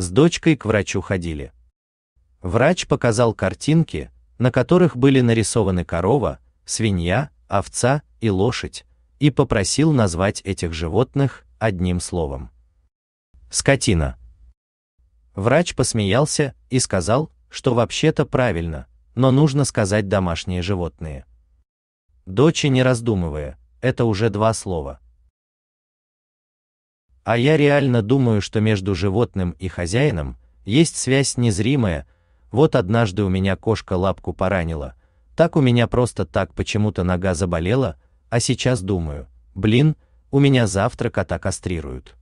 С дочкой к врачу ходили. Врач показал картинки, на которых были нарисованы корова, свинья, овца и лошадь, и попросил назвать этих животных одним словом. Скотина. Врач посмеялся и сказал, что вообще-то правильно, но нужно сказать домашние животные. Дочь, не раздумывая, это уже два слова. А я реально думаю, что между животным и хозяином есть связь незримая. Вот однажды у меня кошка лапку поранила. Так у меня просто так почему-то нога заболела, а сейчас думаю, блин, у меня завтра кота а кастрируют.